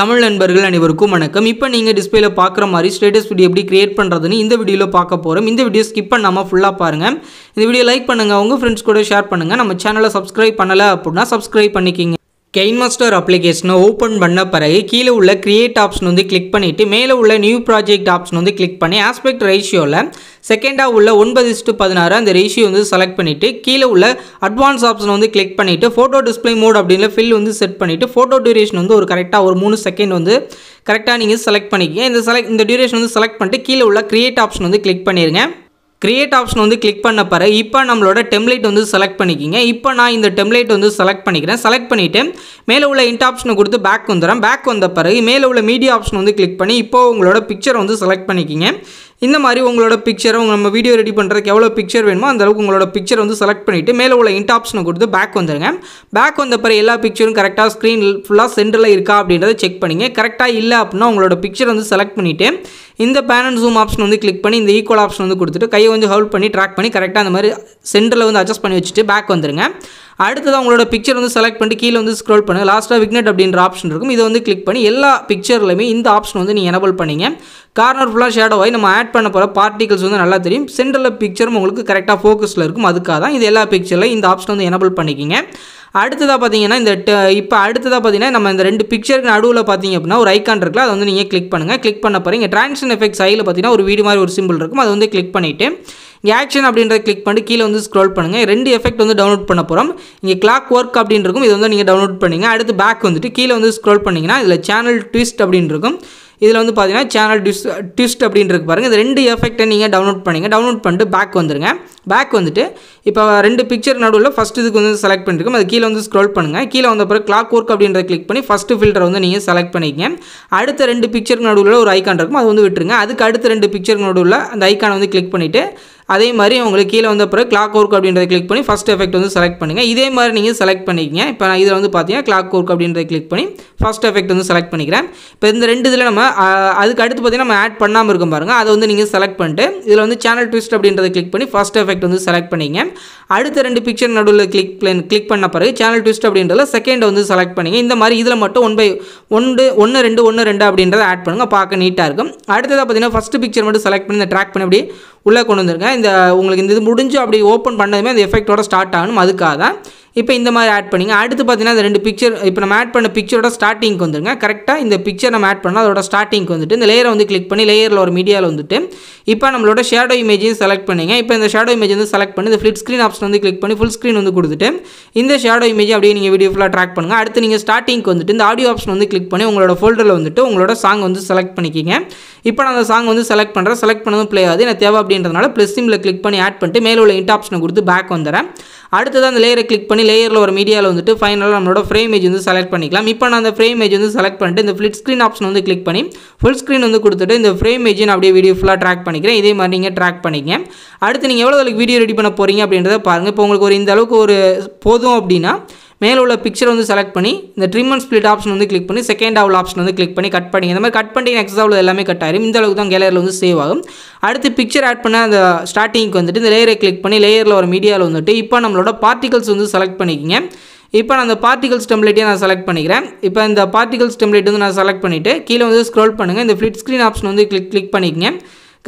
தமிழ் நண்பர்கள் அனைவருக்கும் வணக்கம் இப்போ நீங்கள் டிஸ்பிளேல பார்க்குற மாதிரி ஸ்டேட்டஸ் வீடியோ எப்படி கிரியேட் பண்ணுறதுன்னு இந்த வீடியோவில் பார்க்க போகிறோம் இந்த வீடியோ ஸ்கிப் பண்ணாமல் ஃபுல்லாக பாருங்கள் இந்த வீடியோ லைக் பண்ணுங்கள் உங்கள் ஃப்ரெண்ட்ஸ் கூட ஷேர் பண்ணுங்கள் நம்ம சேனலை சப்ஸ்கிரைப் பண்ணலை அப்படின்னா சப்ஸ்கிரைப் பண்ணிக்கிங்க கெயின் மாஸ்டர் அப்ளிகேஷனை ஓப்பன் பண்ண பிறகு கீழே உள்ள க்ரியேட் ஆப்ஷன் வந்து கிளிக் பண்ணிவிட்டு மேலே உள்ள நியூ ப்ராஜெக்ட் ஆப்ஷன் வந்து கிளிக் பண்ணி ஆஸ்பெக்ட் ரேஷியோவில் செகண்டாக உள்ள ஒன்பது இஸ்ட்டு பதினாறு அந்த ரேஷியோ வந்து செலக்ட் பண்ணிவிட்டு கீழே உள்ள அட்வான்ஸ் ஆப்ஷன் வந்து கிளிக் பண்ணிவிட்டு ஃபோட்டோ டிஸ்பிளே மோட் அப்படின்னு ஃபில் வந்து செட் பண்ணிவிட்டு ஃபோட்டோ டியூரேஷன் வந்து ஒரு கரெக்டாக ஒரு மூணு செகண்ட் வந்து கரெக்டாக நீங்கள் செலக்ட் பண்ணிக்கிங்க இந்த செலக்ட் இந்த டியூரேஷன் வந்து செலக்ட் பண்ணிட்டு கீழே உள்ள க்ரியேட் ஆப்ஷன் வந்து கிளிக் பண்ணிடுங்க கிரியேட் ஆப்ஷன் வந்து கிளிக் பண்ண பாரு இப்போ நம்மளோட டெம்லேட் வந்து செலக்ட் பண்ணிக்கிங்க இப்போ நான் இந்த டெம்லேட் வந்து செலக்ட் பண்ணிக்கிறேன் செலக்ட் பண்ணிவிட்டு மேலே உள்ள இன்ட் ஆப்ஷனை கொடுத்து பேக் வந்துடுறேன் பேக் வந்த பிறகு மேலே உள்ள மீடியா ஆப்ஷன் வந்து கிளிக் பண்ணி இப்போ உங்களோட பிக்சரை வந்து செலக்ட் பண்ணிக்கிங்க இந்த மாதிரி உங்களோட பிக்சர் உங்கள் நம்ம வீடியோ ரெடி பண்ணுறதுக்கு எவ்வளோ பிக்சர் வேணுமோ அந்தளவுக்கு உங்களோட பிக்சர் வந்து செலக்ட் பண்ணிவிட்டு மேலே உள்ள இன்ட் ஆப்ஷனை கொடுத்து பேக் வந்துடுங்க பேக் வந்த பிறகு எல்லா பிக்சரும் கரெக்டாக ஸ்க்ரீன் ஃபுல்லாக சென்டரில் இருக்கா அப்படின்றத செக் பண்ணிங்க கரெக்டாக இல்லை அப்படின்னா உங்களோட பிக்சர் வந்து செலக்ட் பண்ணிவிட்டு இந்த பேன் அண்ட் ஜூம் ஆப்ஷன் வந்து கிளிக் பண்ணி இந்த ஈக்குவல் ஆப்ஷன் வந்து கொடுத்துட்டு கையை வந்து ஹோல்ட் பண்ணி ட்ராக் பண்ணி கரெக்டாக அந்த மாதிரி சென்டரில் வந்து அட்ஜஸ்ட் பண்ணி வச்சுட்டு பேக் வந்துருங்க அடுத்ததாக உங்களோட பிக்சர் வந்து செலக்ட் பண்ணிட்டு கீழே வந்து ஸ்க்ரோல் பண்ணுங்கள் லாஸ்ட்டாக விக்னெட் அப்படின்ற ஆப்ஷன் இருக்கும் இதை வந்து கிளிக் பண்ணி எல்லா பிக்சர்லையுமே இந்த ஆப்ஷன் வந்து நீங்கள் எனபிள் பண்ணிங்க கார்னர் ஃபுல்லாக ஷேடோவாகி நம்ம ஆட் பண்ண போகிற பார்ட்டிகல்ஸ் வந்து நல்லா தெரியும் சென்டரில் பிக்சரும் உங்களுக்கு கரெக்டாக ஃபோக்கஸில் இருக்கும் அதுக்காக தான் இது எல்லா பிக்சரில் இந்த ஆப்ஷன் வந்து எனபிள் பண்ணிக்கிங்க அடுத்ததாக பார்த்தீங்கன்னா இந்த இப்போ அடுத்ததாக பார்த்தீங்கன்னா நம்ம இந்த ரெண்டு பிக்சருக்கு நடுவில் பார்த்தீங்க அப்படின்னா ஒரு ஐக்கான் இருக்குல்ல அதை வந்து நீங்கள் கிளிக் பண்ணுங்கள் கிளிக் பண்ண போகிறீங்க ட்ரான்ஸன் எஃபெக்ட் சைடில் பார்த்தீங்கன்னா ஒரு வீடு மாதிரி ஒரு சிம்பிள் இருக்கும் அதை வந்து கிளிக் பண்ணிவிட்டு இங்கே ஆக்ஷன் அப்படின்றத கிளிக் பண்ணிட்டு கீழே வந்து ஸ்க்ரோல் பண்ணுங்கள் ரெண்டு எஃபெக்ட் வந்து டவுன்லோட் பண்ண போகிறோம் இங்கே கிளாக் ஒர்க் அப்படின்னு இருக்கும் இது வந்து நீங்கள் டவுன்லோட் பண்ணிங்க அடுத்து பேக் வந்துட்டு கீழே வந்து ஸ்க்ரோல் பண்ணிங்கன்னா இதில் சேனல் ட்விஸ்ட் அப்படின்னு இருக்கும் இதில் வந்து பார்த்தீங்கன்னா சேனல் டிஸ் டிஸ்ட் இருக்கு பாருங்கள் இந்த ரெண்டு எஃபெக்ட்டை நீங்கள் டவுன்லோட் பண்ணிங்க டவுன்லோட் பண்ணிட்டு பேக் வந்துடுங்க பேக் வந்துட்டு இப்போ ரெண்டு பிக்சர் நடுவில் ஃபஸ்ட் இதுக்கு வந்து செலக்ட் பண்ணிருக்கோம் அது கீழே வந்து ஸ்க்ரோல் பண்ணுங்கள் கீழே வந்த பிறகு கிளாக் ஒர்க் அப்படின்றத கிளிக் பண்ணி ஃபஸ்ட்டு ஃபில்டர் வந்து நீங்கள் செலக்ட் பண்ணிக்கங்க அடுத்த ரெண்டு பிக்சர் நடுவில் ஒரு ஐக்கான் இருக்கும் அது வந்து விட்டுருங்க அதுக்கு அடுத்த ரெண்டு பிக்சருக்கு நடுவில் அந்த ஐக்கானை வந்து கிளிக் பண்ணிவிட்டு அதே மாதிரி உங்களுக்கு கீழே வந்த பிறகு கிளாக் ஒர்க் அப்படின்றத கிளிக் பண்ணி ஃபஸ்ட் எஃபெக்ட் வந்து செலக்ட் பண்ணுங்கள் இதே மாதிரி நீங்கள் செலக்ட் பண்ணிக்கிங்க இப்போ நான் இதில் வந்து பார்த்தீங்கன்னா கிளாக் ஒர்க் அப்படின்றத கிளிக் பண்ணி ஃபஸ்ட் எஃபெக்ட் வந்து செலக்ட் பண்ணிக்கிறேன் இப்போ இந்த ரெண்டு இதில் நம்ம அதுக்கு அடுத்து பார்த்தீங்கன்னா நம்ம ஆட் பண்ணாமல் இருக்கும் பாருங்கள் அதை வந்து நீங்கள் செலக்ட் பண்ணிட்டு இதில் வந்து சேனல் ட்விஸ்ட் அப்படின்றத கிளிக் பண்ணி ஃபஸ்ட் எஃபெக்ட் வந்து செலக்ட் பண்ணிங்க அடுத்த ரெண்டு பிக்சர் நடுவில் கிளிக் கிளிக் பண்ண பிறகு சேனல் ட்விஸ்ட் அப்படின்றத செகண்டை வந்து செலக்ட் பண்ணிங்க இந்த மாதிரி இதில் மட்டும் ஒன் பை ஒன்று ஒன்று ரெண்டு ஒன்று ரெண்டு அப்படின்றத ஆட் பண்ணுங்கள் பார்க்க நீட்டாக இருக்கும் அடுத்ததாக பார்த்தீங்கன்னா ஃபஸ்ட்டு பிக்சர் மட்டும் செலக்ட் பண்ணி இந்த ட்ராக் பண்ணி அப்படியே உள்ளே கொண்டு வந்துருங்க இந்த உங்களுக்கு இந்த இது முடிஞ்சு அப்படி ஓப்பன் பண்ணதுமே அந்த எஃபெக்ட்டோட ஸ்டார்ட் ஆகணும் அதுக்காக தான் இப்போ இந்த மாதிரி ஆட் பண்ணிங்க அடுத்து பார்த்தீங்கன்னா இந்த ரெண்டு பிக்சர் இப்போ நம்ம ஆட் பண்ண பிக்சரோட ஸ்டார்டிங்க்கு வந்துருங்க கரெக்டாக இந்த பிக்சர் நம்ம ஆட் பண்ணால் அதோட ஸ்டார்டிங்க்கு வந்துட்டு இந்த லேயரை வந்து கிளிக் பண்ணி லேயரில் ஒரு மீடியாவில் வந்துட்டு இப்போ நம்மளோட ஷேடோ இமேஜையும் செலக்ட் பண்ணிங்க இப்போ இந்த ஷேடோ இமேஜ் வந்து செலக்ட் பண்ணி இந்த ஃபிளிப் ஸ்க்ரீன் ஆப்ஷன் வந்து கிளிக் பண்ணி ஃபுல் ஸ்க்ரீன் வந்து கொடுத்துட்டு இந்த ஷேடோ இமேஜ் அப்படியே நீங்கள் வீடியோ ஃபுல்லாக ட்ராக் பண்ணுங்கள் அடுத்து நீங்கள் ஸ்டார்டிங்க்கு வந்துட்டு இந்த ஆடியோ ஆப்ஷன் வந்து கிளிக் பண்ணி உங்களோட ஃபோல்டரில் வந்துட்டு உங்களோட சாங் வந்து செலக்ட் பண்ணிக்கிங்க இப்போ நான் அந்த சாங் வந்து செலக்ட் பண்ணுறேன் செலக்ட் பண்ணதும் ப்ளே ஆகுது எனக்கு தேவை அப்படின்றதுனால ப்ளஸ் சிம்மில் கிளிக் பண்ணி ஆட் பண்ணிட்டு மேலே உள்ள இன்ட் ஆப்ஷனை கொடுத்து பேக் வந்துடுறேன் அடுத்ததான் அந்த லேயரை கிளிக் பண்ணி லேயரில் ஒரு மீடியாவில் வந்துட்டு ஃபைனலாக நம்மளோட ஃப்ரேம் ஏஜ் வந்து செலக்ட் பண்ணிக்கலாம் இப்போ நான் அந்த ஃப்ரேம் ஏஜ் வந்து செலக்ட் பண்ணிட்டு இந்த ஃபிளிட் ஸ்க்ரீன் ஆப்ஷன் வந்து கிளிக் பண்ணி ஃபுல் ஸ்க்ரீன் வந்து கொடுத்துட்டு இந்த ஃப்ரேம் ஏஜ் நான் அப்படியே வீடியோ ஃபுல்லாக ட்ராக் பண்ணிக்கிறேன் இதே மாதிரி நீங்கள் ட்ராக் பண்ணிக்கங்க அடுத்து நீங்கள் எவ்வளோ வீடியோ ரெடி பண்ண போகிறீங்க அப்படின்றத பாருங்கள் இப்போ உங்களுக்கு ஒரு இந்த அளவுக்கு ஒரு போதும் அப்படின்னா மேலே உள்ள பிக்சர் வந்து செலக்ட் பண்ணி இந்த ட்ரிம் அண்ட் ஸ்பிளிட் ஆப்ஷன் வந்து கிளிக் பண்ணி செகண்ட் ஆவல் ஆப்ஷன் வந்து கிளிக் பண்ணி கட் பண்ணி இந்த மாதிரி கட் பண்ணி நெக்ஸ்ட் ஆவல் எல்லாமே கட் ஆயிரும் இந்த அளவுக்கு தான் கேலரியில் வந்து சேவ் ஆகும் அடுத்து பிக்சர் ஆட் பண்ண அந்த ஸ்டார்டிங்க்கு வந்துட்டு இந்த லேயரை கிளிக் பண்ணி லேயரில் ஒரு மீடியாவில் வந்துட்டு இப்போ நம்மளோட பார்ட்டிகல்ஸ் வந்து செலக்ட் பண்ணிக்கிங்க இப்போ நான் அந்த பார்ட்டிகல்ஸ் டெம்ப்ளேட்டையும் நான் செலக்ட் பண்ணிக்கிறேன் இப்போ இந்த பார்ட்டிகல்ஸ் டெம்ப்ளேட் வந்து நான் செலக்ட் பண்ணிவிட்டு கீழே வந்து ஸ்க்ரோல் பண்ணுங்கள் இந்த ஃபிளிட் ஸ்க்ரீன் ஆப்ஷன் வந்து கிளிக் கிளிக் பண்ணிக்கங்க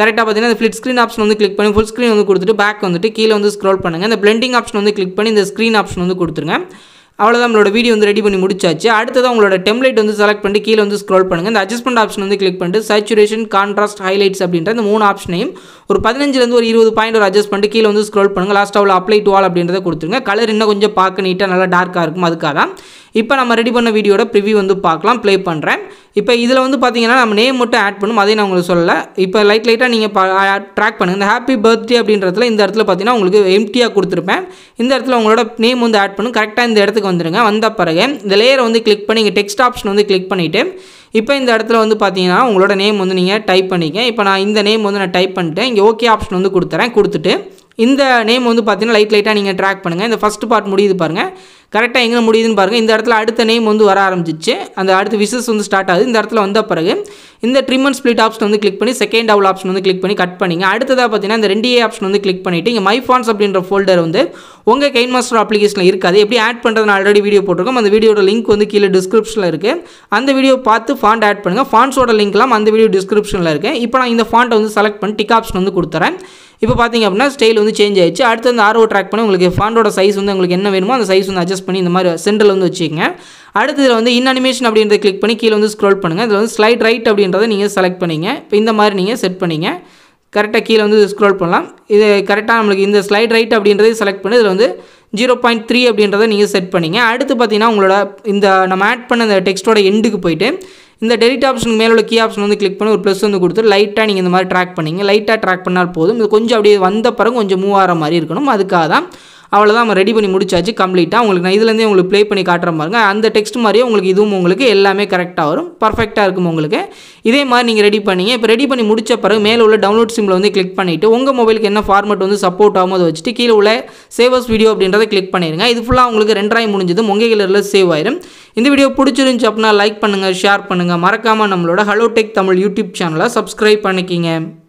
கரெக்டாக பார்த்தீங்கன்னா இந்த ஃபிளிட் ஸ்க்ரீன் ஆப்ஷன் வந்து கிளிக் பண்ணி ஃபுல் ஸ்க்ரீன் வந்து கொடுத்துட்டு பேக் வந்துட்டு கீழே வந்து ஸ்க்ரோல் பண்ணுங்கள் இந்த பிளெண்டிங் ஆப்ஷன் வந்து கிளிக் பண்ணி இந்த ஸ்க்ரீன் ஆப்ஷன் வந்து கொடுத்துருங்க அவ்வளோதான் நம்மளோட வீடியோ வந்து ரெடி பண்ணி முடிச்சாச்சு அடுத்ததான் உங்களோட டெம்ப்ளேட் வந்து செலக்ட் பண்ணிட்டு கீழே வந்து ஸ்க்ரோல் பண்ணுங்கள் இந்த அட்ஜஸ்ட்மெண்ட் ஆப்ஷன் வந்து கிளிக் பண்ணிட்டு சச்சுரேஷன் கான்ட்ராஸ்ட் ஹைலைட்ஸ் அப்படின்ற இந்த மூணு ஆப்ஷனையும் ஒரு பதினஞ்சுலேருந்து ஒரு இருபது பாயிண்ட் ஒரு அட்ஜஸ்ட் பண்ணிட்டு கீழே வந்து ஸ்க்ரோல் பண்ணுங்கள் லாஸ்ட் அவ்வளோ அப்ளை டுவால் அப்படின்றத கொடுத்துருங்க கலர் இன்னும் கொஞ்சம் பார்க்க நீட்டாக நல்லா டார்க்காக இருக்கும் அதுக்காக தான் இப்போ நம்ம ரெடி பண்ண வீடியோட ப்ரிவியூ வந்து பார்க்கலாம் ப்ளே பண்ணுறேன் இப்போ இதில் வந்து பார்த்தீங்கன்னா நம்ம நேம் மட்டும் ஆட் பண்ணும் அதே நான் உங்களுக்கு சொல்லலை இப்போ லைட் லைட்டாக நீங்கள் ட்ராக் பண்ணுங்கள் இந்த ஹாப்பி பர்த்டே அப்படின்றதுல இந்த இடத்துல பார்த்தீங்கன்னா உங்களுக்கு எம்டியாக கொடுத்துருப்பேன் இந்த இடத்துல உங்களோட நேம் வந்து ஆட் பண்ணும் கரெக்டாக இந்த இடத்துக்கு வந்துடுங்க வந்த பிறகு இந்த லேயரை வந்து கிளிக் பண்ணி இங்கே டெக்ஸ்ட் ஆப்ஷன் வந்து கிளிக் பண்ணிவிட்டு இப்போ இந்த இடத்துல வந்து பார்த்தீங்கன்னா உங்களோட நேம் வந்து நீங்கள் டைப் பண்ணிக்கேன் இப்போ நான் இந்த நேம் வந்து நான் டைப் பண்ணிட்டேன் இங்கே ஓகே ஆப்ஷன் வந்து கொடுத்துறேன் கொடுத்துட்டு இந்த நேம் வந்து பார்த்தீங்கன்னா லைட் லைட்டாக நீங்கள் ட்ராக் பண்ணுங்கள் இந்த ஃபஸ்ட் பார்ட் முடியுது பாருங்கள் கரெக்டாக எங்கே முடியுதுன்னு பாருங்கள் இந்த இடத்துல அடுத்த நேம் வந்து வர ஆரம்பிச்சிச்சு அந்த அடுத்த விசஸ் வந்து ஸ்டார்ட் ஆகுது இந்த இடத்துல வந்த பிறகு இந்த ட்ரிம் அண்ட் ஸ்ப்ளிட் ஆப்ஷன் வந்து கிளிக் பண்ணி செகண்ட் டவுல் ஆப்ஷன் வந்து கிளிக் பண்ணி கட் பண்ணிங்க அடுத்ததாக பார்த்தீங்கன்னா இந்த ரெண்டே ஆப்ஷன் வந்து கிளிக் பண்ணிவிட்டு இங்கே மை அப்படின்ற ஃபோல்டர் வந்து உங்கள் கெயின் மாஸ்டர் அப்ளிகேஷனில் இருக்காது எப்படி ஆட் பண்ணுறது நான் ஆல்ரெடி வீடியோ போட்டிருக்கோம் அந்த வீடியோட லிங்க் வந்து கீழே டிஸ்கிரிப்ஷனில் இருக்குது அந்த வீடியோ பார்த்து ஃபாண்ட் ஆட் பண்ணுங்கள் ஃபாண்ட்ஸோட லிங்க்லாம் அந்த வீடியோ டிஸ்கிரிப்ஷனில் இருக்குது இப்போ நான் இந்த ஃபாண்ட்டை வந்து செலக்ட் பண்ணி டிக் ஆப்ஷன் வந்து கொடுத்துறேன் இப்போ பார்த்தீங்க அப்படின்னா ஸ்டைல் வந்து சேஞ்ச் ஆயிடுச்சு அடுத்து வந்து ஆர்ஓ ட்ராக் பண்ணி உங்களுக்கு ஃபாண்டோட சைஸ் வந்து உங்களுக்கு என்ன வேணுமோ அந்த சைஸ் வந்து அட்ஜஸ்ட் பண்ணி இந்த மாதிரி சென்டரில் வந்து வச்சுக்கோங்க இதில் வந்து இன் அனிமேஷன் அப்படின்றத கிளிக் பண்ணி கீழே வந்து ஸ்க்ரோல் பண்ணுங்கள் இதில் வந்து ஸ்லைட் ரைட் அப்படின்றத நீங்கள் செலக்ட் பண்ணிங்க இப்போ இந்த மாதிரி நீங்கள் செட் பண்ணிங்க கரெக்டாக கீழே வந்து ஸ்க்ரோல் பண்ணலாம் இது கரெக்டாக நம்மளுக்கு இந்த ஸ்லைட் ரைட் அப்படின்றதையும் செலக்ட் பண்ணி இதில் வந்து ஜீரோ பாயிண்ட் த்ரீ அப்படின்றத நீங்கள் செட் பண்ணிங்க அடுத்து பார்த்தீங்கன்னா உங்களோட இந்த நம்ம ஆட் பண்ண அந்த டெக்ஸ்ட்டோட எண்டுக்கு போயிட்டு இந்த டெலிட் ஆப்ஷனுக்கு மேலே உள்ள கீ ஆப்ஷன் வந்து கிளிக் பண்ணி ஒரு ப்ளஸ் வந்து கொடுத்து லைட்டாக நீங்கள் இந்த மாதிரி ட்ராக் பண்ணிங்க லைட்டாக ட்ராக் பண்ணால் போதும் இது கொஞ்சம் அப்படியே வந்த பிறகு கொஞ்சம் மூவ் ஆகிற மாதிரி இருக்கணும் அதுக்காக தான் அவ்வளோதான் நம்ம ரெடி பண்ணி முடிச்சாச்சு கம்ப்ளீட்டாக உங்களுக்கு நான் இதுலேருந்தே உங்களுக்கு ப்ளே பண்ணி காட்டுற பாருங்க அந்த டெக்ஸ்ட் மாதிரியே உங்களுக்கு இதுவும் உங்களுக்கு எல்லாமே கரெக்டாக வரும் பர்ஃபெக்டாக இருக்கும் உங்களுக்கு இதே மாதிரி நீங்கள் ரெடி பண்ணிங்க இப்போ ரெடி பண்ணி முடிச்ச பிறகு மேலே உள்ள டவுன்லோட் சிம்மில் வந்து கிளிக் பண்ணிவிட்டு உங்கள் மொபைலுக்கு என்ன ஃபார்மேட் வந்து சப்போர்ட் ஆகும் அதை வச்சுட்டு கீழே உள்ள சேவர்ஸ் வீடியோ அப்படின்றத கிளிக் பண்ணிடுங்க இது ஃபுல்லாக உங்களுக்கு ரெண்டாயிரம் முடிஞ்சது உங்கள் கேலரியில் சேவ் ஆயிடும் இந்த வீடியோ பிடிச்சிருந்துச்சு அப்படின்னா லைக் பண்ணுங்கள் ஷேர் பண்ணுங்கள் மறக்காமல் நம்மளோட ஹலோ டெக் தமிழ் யூடியூப் சேனலை சப்ஸ்கிரைப் பண்ணிக்கிங்க